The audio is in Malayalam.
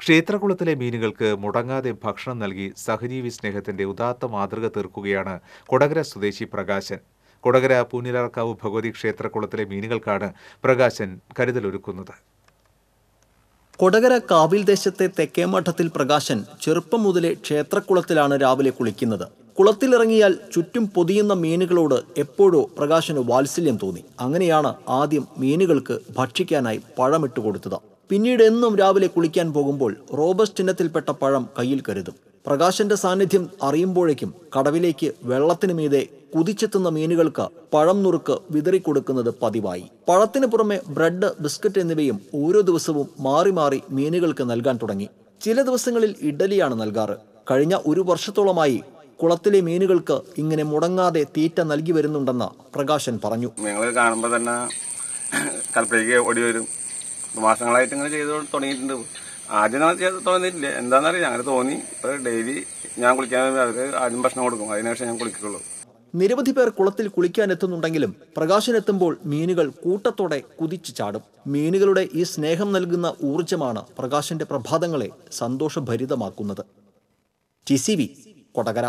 ക്ഷേത്രകുളത്തിലെ മീനുകൾക്ക് മുടങ്ങാതെ ഭക്ഷണം നൽകി സഹജീവി സ്നേഹത്തിന്റെ ഉദാത്ത മാതൃക തീർക്കുകയാണ് കൊടകര സ്വദേശി പ്രകാശൻ കൊടകര പൂനിലാർക്കാവ് ഭഗവതി ക്ഷേത്രകുളത്തിലെ മീനുകൾക്കാണ് പ്രകാശൻ കരുതലൊരുക്കുന്നത് കൊടകര കാവിൽ ദേശത്തെ തെക്കേമഠത്തിൽ പ്രകാശൻ ചെറുപ്പം മുതലേ ക്ഷേത്രക്കുളത്തിലാണ് രാവിലെ കുളിക്കുന്നത് കുളത്തിലിറങ്ങിയാൽ ചുറ്റും പൊതിയുന്ന മീനുകളോട് എപ്പോഴോ പ്രകാശന് വാത്സല്യം തോന്നി അങ്ങനെയാണ് ആദ്യം മീനുകൾക്ക് ഭക്ഷിക്കാനായി പഴമിട്ട് കൊടുത്തത് പിന്നീട് എന്നും രാവിലെ കുളിക്കാൻ പോകുമ്പോൾ റോബസ്റ്റ് ഇനത്തിൽപ്പെട്ട പഴം കയ്യിൽ കരുതും പ്രകാശന്റെ സാന്നിധ്യം അറിയുമ്പോഴേക്കും കടവിലേക്ക് വെള്ളത്തിനു മീതെ കുതിച്ചെത്തുന്ന മീനുകൾക്ക് പഴം നുറുക്ക് വിതറിക്കൊടുക്കുന്നത് പതിവായി പഴത്തിന് പുറമെ ബ്രെഡ് ബിസ്ക്കറ്റ് എന്നിവയും ഓരോ ദിവസവും മാറി മാറി മീനുകൾക്ക് നൽകാൻ തുടങ്ങി ചില ദിവസങ്ങളിൽ ഇഡലിയാണ് നൽകാറ് കഴിഞ്ഞ ഒരു വർഷത്തോളമായി കുളത്തിലെ മീനുകൾക്ക് ഇങ്ങനെ മുടങ്ങാതെ തീറ്റ നൽകി വരുന്നുണ്ടെന്ന് പ്രകാശൻ പറഞ്ഞു ഞങ്ങൾ കാണുമ്പോൾ തന്നെ ഓടി വരും മാസങ്ങളായിട്ട് ഇങ്ങനെ ചെയ്ത് തുടങ്ങിയിട്ടുണ്ട് ആദ്യം നമ്മൾ ചെയ്ത് തോന്നിയിട്ടില്ല എന്താണെന്നറിയില്ല അങ്ങനെ തോന്നി ഇപ്പോൾ ഡെയിലി ഞാൻ കുളിക്കാൻ അവർ ആദ്യം ഭക്ഷണം കൊടുക്കും അതിനുശേഷം ഞാൻ കുളിക്കുള്ളൂ നിരവധി പേർ കുളത്തിൽ കുളിക്കാൻ എത്തുന്നുണ്ടെങ്കിലും പ്രകാശനെത്തുമ്പോൾ മീനുകൾ കൂട്ടത്തോടെ കുതിച്ചു ചാടും മീനുകളുടെ ഈ സ്നേഹം നൽകുന്ന ഊർജമാണ് പ്രകാശന്റെ പ്രഭാതങ്ങളെ സന്തോഷഭരിതമാക്കുന്നത് ടി സി വി കൊടകര